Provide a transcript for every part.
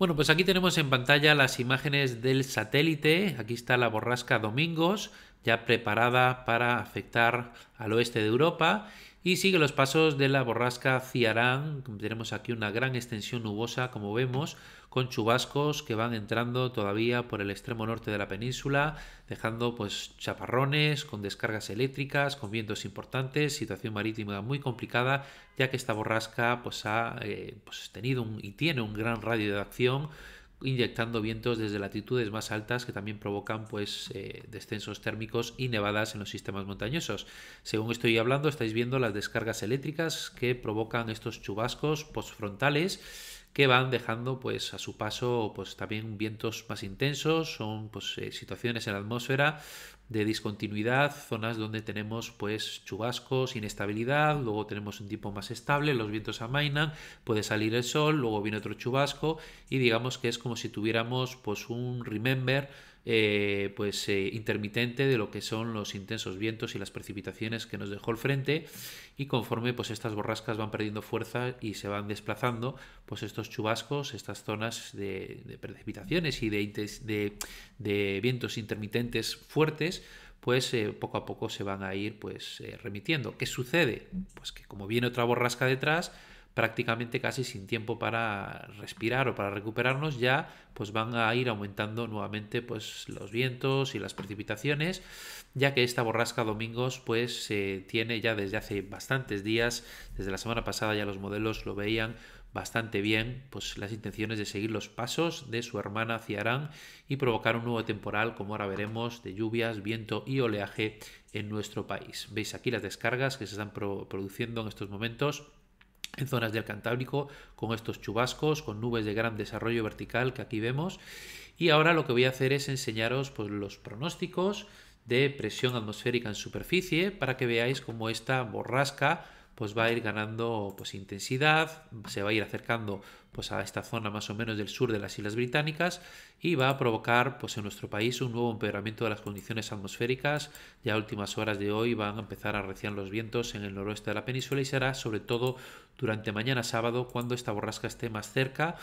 Bueno, pues aquí tenemos en pantalla las imágenes del satélite. Aquí está la borrasca Domingos, ya preparada para afectar al oeste de Europa y sigue los pasos de la borrasca Ciarán. Tenemos aquí una gran extensión nubosa, como vemos, con chubascos que van entrando todavía por el extremo norte de la península, dejando pues chaparrones con descargas eléctricas, con vientos importantes, situación marítima muy complicada, ya que esta borrasca pues ha eh, pues, tenido y tiene un gran radio de acción inyectando vientos desde latitudes más altas que también provocan pues eh, descensos térmicos y nevadas en los sistemas montañosos. Según estoy hablando, estáis viendo las descargas eléctricas que provocan estos chubascos postfrontales que van dejando pues a su paso pues también vientos más intensos, son pues, eh, situaciones en la atmósfera de discontinuidad, zonas donde tenemos pues chubascos, inestabilidad, luego tenemos un tipo más estable, los vientos amainan, puede salir el sol, luego viene otro chubasco y digamos que es como si tuviéramos pues un remember eh, pues, eh, intermitente de lo que son los intensos vientos y las precipitaciones que nos dejó el frente y conforme pues, estas borrascas van perdiendo fuerza y se van desplazando, pues estos chubascos, estas zonas de, precipitaciones y de, vientos intermitentes fuertes, pues eh, poco a poco se van a ir pues remitiendo. ¿Qué sucede? Pues que como viene otra borrasca detrás, prácticamente casi sin tiempo para respirar o para recuperarnos, ya pues van a ir aumentando nuevamente pues los vientos y las precipitaciones, ya que esta borrasca domingos pues se tiene ya desde hace bastantes días, desde la semana pasada ya los modelos lo veían bastante bien pues las intenciones de seguir los pasos de su hermana Ciarán y provocar un nuevo temporal como ahora veremos de lluvias, viento y oleaje en nuestro país. Veis aquí las descargas que se están produciendo en estos momentos en zonas del Cantábrico con estos chubascos, con nubes de gran desarrollo vertical que aquí vemos. Y ahora lo que voy a hacer es enseñaros pues, los pronósticos de presión atmosférica en superficie para que veáis cómo esta borrasca pues va a ir ganando pues intensidad, se va a ir acercando pues a esta zona más o menos del sur de las Islas Británicas y va a provocar pues en nuestro país un nuevo empeoramiento de las condiciones atmosféricas. Ya a últimas horas de hoy van a empezar a arreciar los vientos en el noroeste de la península y será sobre todo durante mañana sábado cuando esta borrasca esté más cerca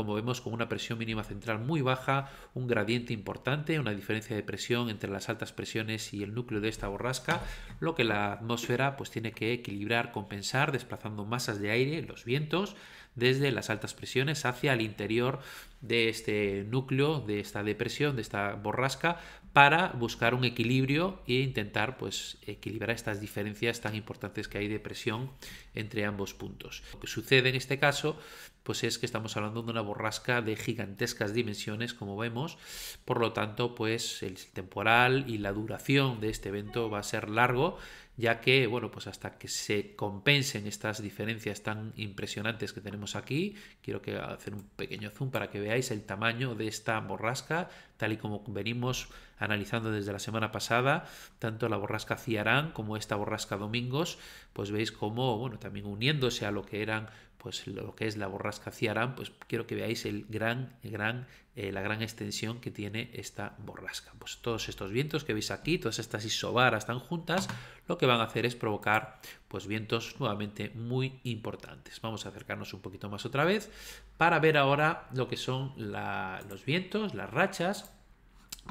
como vemos con una presión mínima central muy baja, un gradiente importante, una diferencia de presión entre las altas presiones y el núcleo de esta borrasca, lo que la atmósfera pues tiene que equilibrar, compensar, desplazando masas de aire, los vientos, desde las altas presiones hacia el interior de este núcleo, de esta depresión, de esta borrasca, para buscar un equilibrio e intentar pues, equilibrar estas diferencias tan importantes que hay de presión entre ambos puntos. Lo que sucede en este caso pues es que estamos hablando de una borrasca de gigantescas dimensiones, como vemos. Por lo tanto, pues el temporal y la duración de este evento va a ser largo ya que, bueno, pues hasta que se compensen estas diferencias tan impresionantes que tenemos aquí, quiero que hacer un pequeño zoom para que veáis el tamaño de esta borrasca, tal y como venimos analizando desde la semana pasada, tanto la borrasca Ciarán como esta borrasca Domingos, pues veis cómo, bueno, también uniéndose a lo que eran pues lo que es la borrasca Ciarán, pues quiero que veáis el gran, gran, eh, la gran extensión que tiene esta borrasca. Pues todos estos vientos que veis aquí, todas estas isobaras tan juntas, lo que van a hacer es provocar pues vientos nuevamente muy importantes. Vamos a acercarnos un poquito más otra vez para ver ahora lo que son los vientos, las rachas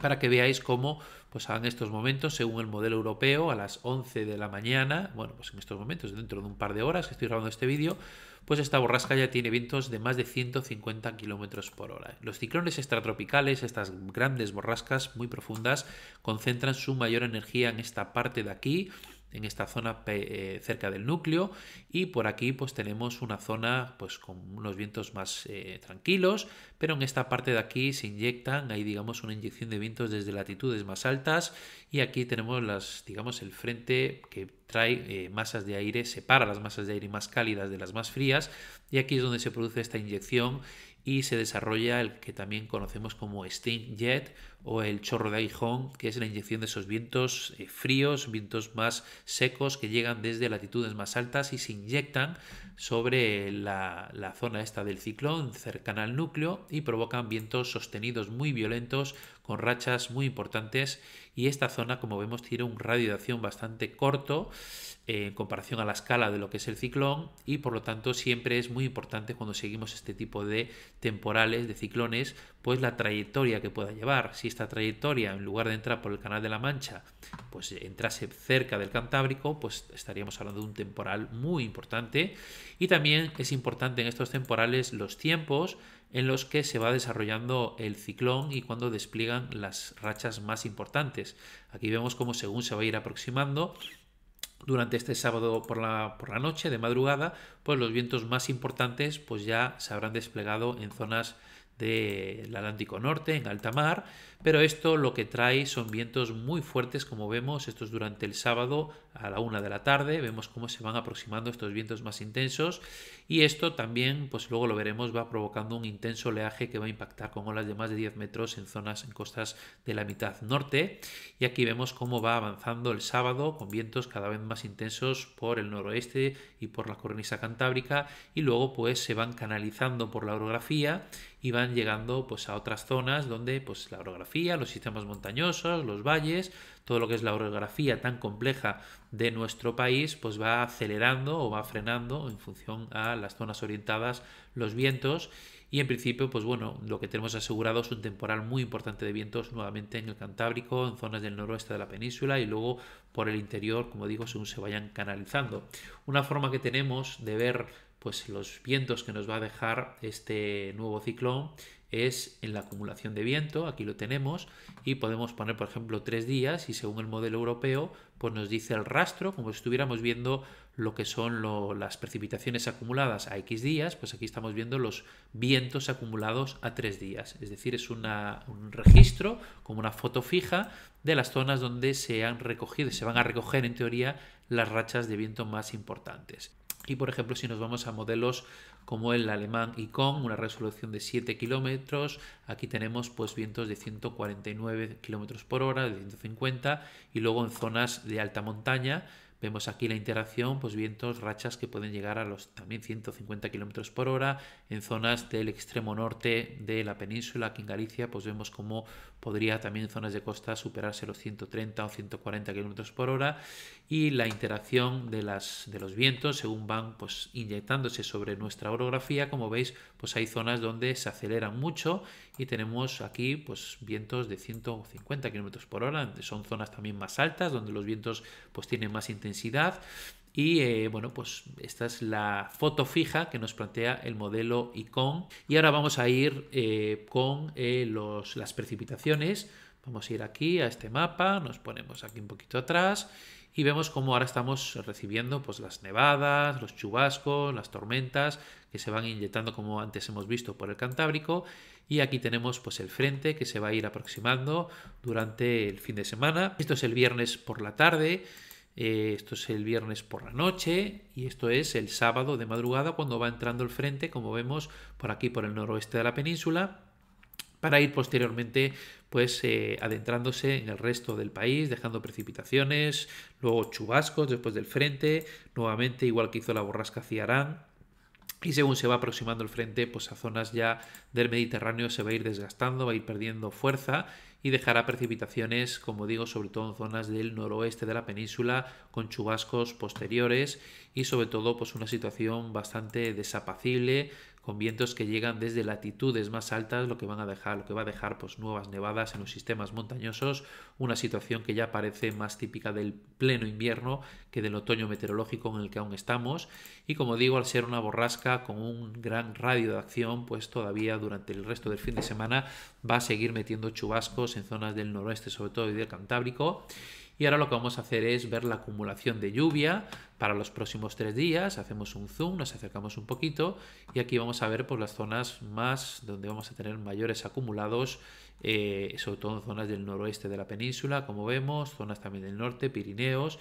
para que veáis cómo pues en estos momentos, según el modelo europeo, a las 11 de la mañana, bueno, pues en estos momentos, dentro de un par de horas que estoy grabando este vídeo, pues esta borrasca ya tiene vientos de más de 150 km por hora. Los ciclones extratropicales, estas grandes borrascas muy profundas, concentran su mayor energía en esta parte de aquí, en esta zona eh, cerca del núcleo y por aquí pues tenemos una zona pues con unos vientos más eh, tranquilos pero en esta parte de aquí se inyectan hay digamos una inyección de vientos desde latitudes más altas y aquí tenemos las digamos el frente que trae eh, masas de aire separa las masas de aire más cálidas de las más frías y aquí es donde se produce esta inyección y se desarrolla el que también conocemos como steam jet o el chorro de aguijón, que es la inyección de esos vientos eh, fríos, vientos más secos que llegan desde latitudes más altas y se inyectan sobre la, zona esta del ciclón cercana al núcleo y provocan vientos sostenidos muy violentos con rachas muy importantes y esta zona como vemos tiene un radio de acción bastante corto eh, en comparación a la escala de lo que es el ciclón y por lo tanto siempre es muy importante cuando seguimos este tipo de temporales de ciclones pues la trayectoria que pueda llevar. Si esta trayectoria, en lugar de entrar por el Canal de la Mancha, pues entrase cerca del Cantábrico, pues estaríamos hablando de un temporal muy importante. Y también es importante en estos temporales los tiempos en los que se va desarrollando el ciclón y cuando despliegan las rachas más importantes. Aquí vemos cómo según se va a ir aproximando, durante este sábado por la, por la, noche, de madrugada, pues los vientos más importantes pues ya se habrán desplegado en zonas del Atlántico Norte en alta mar, pero esto lo que trae son vientos muy fuertes como vemos, estos durante el sábado a la una de la tarde, vemos cómo se van aproximando estos vientos más intensos y esto también, pues luego lo veremos, va provocando un intenso oleaje que va a impactar con olas de más de 10 metros en zonas en costas de la mitad norte y aquí vemos cómo va avanzando el sábado con vientos cada vez más intensos por el noroeste y por la cornisa cantábrica y luego pues se van canalizando por la orografía y van llegando pues a otras zonas donde pues la orografía, los sistemas montañosos, los valles, todo lo que es la orografía tan compleja de nuestro país pues va acelerando o va frenando en función a las zonas orientadas, los vientos y en principio, pues bueno, lo que tenemos asegurado es un temporal muy importante de vientos nuevamente en el Cantábrico, en zonas del noroeste de la península y luego por el interior, como digo, según se vayan canalizando. Una forma que tenemos de ver pues los vientos que nos va a dejar este nuevo ciclón es en la acumulación de viento, aquí lo tenemos, y podemos poner, por ejemplo, tres días y según el modelo europeo, pues nos dice el rastro, como si estuviéramos viendo lo que son las precipitaciones acumuladas a X días, pues aquí estamos viendo los vientos acumulados a tres días, es decir, es un registro, como una foto fija, de las zonas donde se han recogido, se van a recoger en teoría las rachas de viento más importantes por ejemplo, si nos vamos a modelos como el alemán ICON, una resolución de 7 kilómetros, aquí tenemos pues vientos de 149 kilómetros por hora, de 150, y luego en zonas de alta montaña, vemos aquí la interacción, pues vientos, rachas que pueden llegar a los también 150 kilómetros por hora en zonas del extremo norte de la península, aquí en Galicia, pues vemos cómo podría también zonas de costa superarse los 130 o 140 kilómetros por hora y la interacción de, las, de los vientos según van pues, inyectándose sobre nuestra orografía. Como veis, pues hay zonas donde se aceleran mucho y tenemos aquí pues, vientos de 150 km por hora. Son zonas también más altas donde los vientos pues, tienen más intensidad. Y eh, bueno, pues esta es la foto fija que nos plantea el modelo ICON. Y ahora vamos a ir eh, con eh, los, las precipitaciones Vamos a ir aquí a este mapa, nos ponemos aquí un poquito atrás y vemos cómo ahora estamos recibiendo pues, las nevadas, los chubascos, las tormentas que se van inyectando como antes hemos visto por el Cantábrico y aquí tenemos pues, el frente que se va a ir aproximando durante el fin de semana. Esto es el viernes por la tarde, eh, esto es el viernes por la noche y esto es el sábado de madrugada cuando va entrando el frente como vemos por aquí por el noroeste de la península para ir posteriormente pues eh, adentrándose en el resto del país, dejando precipitaciones, luego chubascos después del frente, nuevamente igual que hizo la borrasca Ciarán, y según se va aproximando el frente, pues a zonas ya del Mediterráneo se va a ir desgastando, va a ir perdiendo fuerza y dejará precipitaciones, como digo, sobre todo en zonas del noroeste de la península, con chubascos posteriores y sobre todo pues una situación bastante desapacible, con vientos que llegan desde latitudes más altas, lo que van a dejar, lo que va a dejar pues nuevas nevadas en los sistemas montañosos, una situación que ya parece más típica del pleno invierno que del otoño meteorológico en el que aún estamos y como digo, al ser una borrasca con un gran radio de acción, pues todavía durante el resto del fin de semana va a seguir metiendo chubascos en zonas del noroeste sobre todo y del Cantábrico. Y ahora lo que vamos a hacer es ver la acumulación de lluvia, para los próximos tres días. Hacemos un zoom, nos acercamos un poquito y aquí vamos a ver pues, las zonas más donde vamos a tener mayores acumulados, eh, sobre todo en zonas del noroeste de la península, como vemos, zonas también del norte, Pirineos,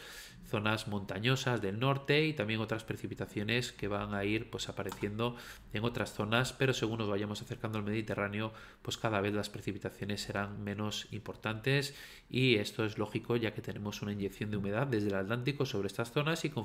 zonas montañosas del norte y también otras precipitaciones que van a ir pues, apareciendo en otras zonas, pero según nos vayamos acercando al Mediterráneo, pues cada vez las precipitaciones serán menos importantes y esto es lógico ya que tenemos una inyección de humedad desde el Atlántico sobre estas zonas y con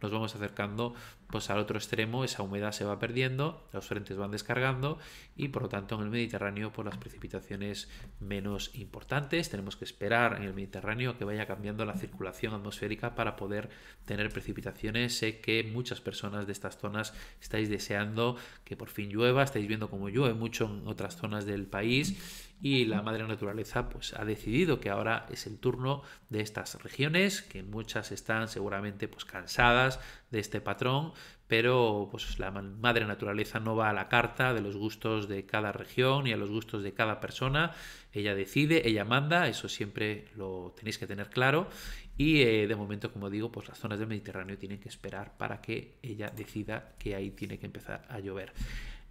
nos vamos acercando pues al otro extremo esa humedad se va perdiendo, los frentes van descargando y por lo tanto en el Mediterráneo por pues, las precipitaciones menos importantes. Tenemos que esperar en el Mediterráneo que vaya cambiando la circulación atmosférica para poder tener precipitaciones. Sé que muchas personas de estas zonas estáis deseando que por fin llueva, estáis viendo como llueve mucho en otras zonas del país y la madre naturaleza pues ha decidido que ahora es el turno de estas regiones que muchas están seguramente pues cansadas de este patrón pero pues la madre naturaleza no va a la carta de los gustos de cada región y a los gustos de cada persona. Ella decide, ella manda, eso siempre lo tenéis que tener claro. Y eh, de momento, como digo, pues las zonas del Mediterráneo tienen que esperar para que ella decida que ahí tiene que empezar a llover.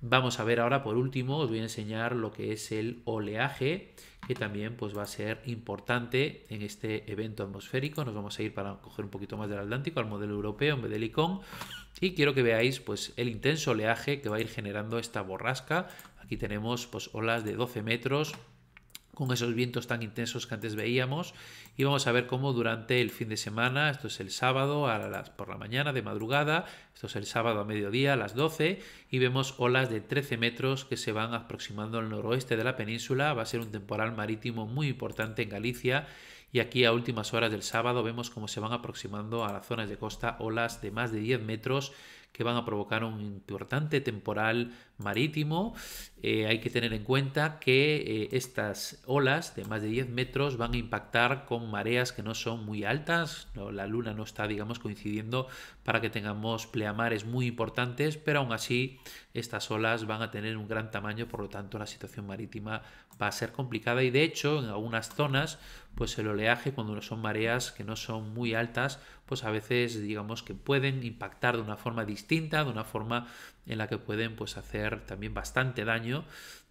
Vamos a ver ahora por último, os voy a enseñar lo que es el oleaje, que también pues, va a ser importante en este evento atmosférico. Nos vamos a ir para coger un poquito más del Atlántico al modelo europeo en vez del Y quiero que veáis pues, el intenso oleaje que va a ir generando esta borrasca. Aquí tenemos pues, olas de 12 metros, con esos vientos tan intensos que antes veíamos y vamos a ver cómo durante el fin de semana, esto es el sábado a las, por la mañana de madrugada, esto es el sábado a mediodía a las 12 y vemos olas de 13 metros que se van aproximando al noroeste de la península, va a ser un temporal marítimo muy importante en Galicia y aquí a últimas horas del sábado vemos cómo se van aproximando a las zonas de costa olas de más de 10 metros que van a provocar un importante temporal marítimo. Eh, hay que tener en cuenta que eh, estas olas de más de 10 metros van a impactar con mareas que no son muy altas. la luna no está, digamos, coincidiendo para que tengamos pleamares muy importantes, pero aún así estas olas van a tener un gran tamaño, por lo tanto la situación marítima va a ser complicada y de hecho en algunas zonas pues el oleaje cuando son mareas que no son muy altas pues a veces digamos que pueden impactar de una forma distinta, de una forma en la que pueden pues hacer también bastante daño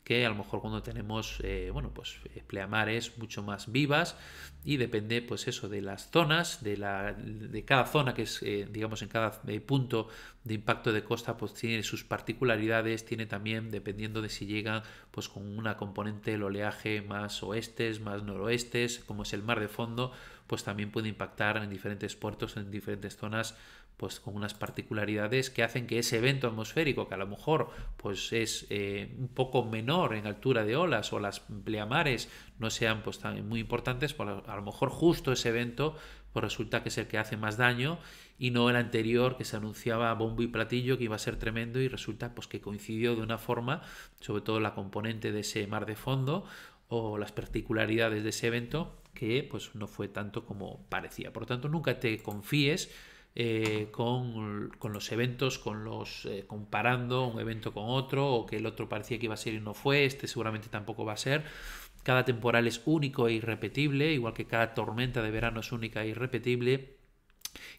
que a lo mejor cuando tenemos, eh, bueno, pues eh, pleamares mucho más vivas y depende, pues eso, de las zonas, de, cada zona que es, eh, digamos, en cada punto de impacto de costa, pues tiene sus particularidades, tiene también, dependiendo de si llega, pues con una componente el oleaje más oestes, más noroestes, como es el mar de fondo, pues también puede impactar en diferentes puertos, en diferentes zonas pues con unas particularidades que hacen que ese evento atmosférico, que a lo mejor pues es eh, un poco menor en altura de olas o las pleamares no sean pues muy importantes, pues a lo mejor justo ese evento pues resulta que es el que hace más daño y no el anterior que se anunciaba bombo y platillo que iba a ser tremendo y resulta pues que coincidió de una forma, sobre todo la componente de ese mar de fondo o las particularidades de ese evento que pues no fue tanto como parecía. Por lo tanto, nunca te confíes eh, con, los eventos, con los eh, comparando un evento con otro, o que el otro parecía que iba a ser y no fue, este seguramente tampoco va a ser. Cada temporal es único e irrepetible, igual que cada tormenta de verano es única e irrepetible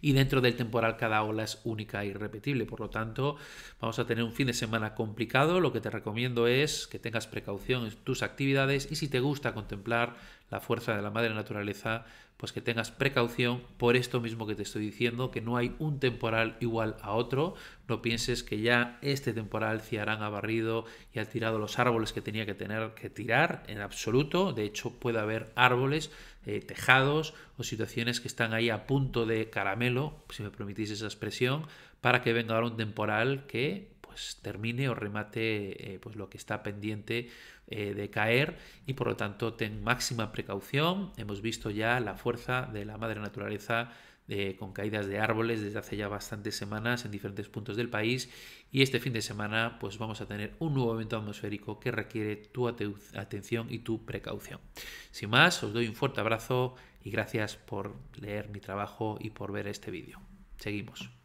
y dentro del temporal cada ola es única e irrepetible. Por lo tanto, vamos a tener un fin de semana complicado. Lo que te recomiendo es que tengas precaución en tus actividades y si te gusta contemplar la fuerza de la madre naturaleza, pues que tengas precaución por esto mismo que te estoy diciendo, que no hay un temporal igual a otro. No pienses que ya este temporal Ciarán ha barrido y ha tirado los árboles que tenía que tener que tirar en absoluto. De hecho, puede haber árboles eh, tejados o situaciones que están ahí a punto de caramelo, si me permitís esa expresión, para que venga ahora un temporal que pues, termine o remate eh, pues, lo que está pendiente eh, de caer y por lo tanto ten máxima precaución. Hemos visto ya la fuerza de la madre naturaleza eh, con caídas de árboles desde hace ya bastantes semanas en diferentes puntos del país y este fin de semana pues vamos a tener un nuevo evento atmosférico que requiere tu atención y tu precaución. Sin más, os doy un fuerte abrazo y gracias por leer mi trabajo y por ver este vídeo. Seguimos.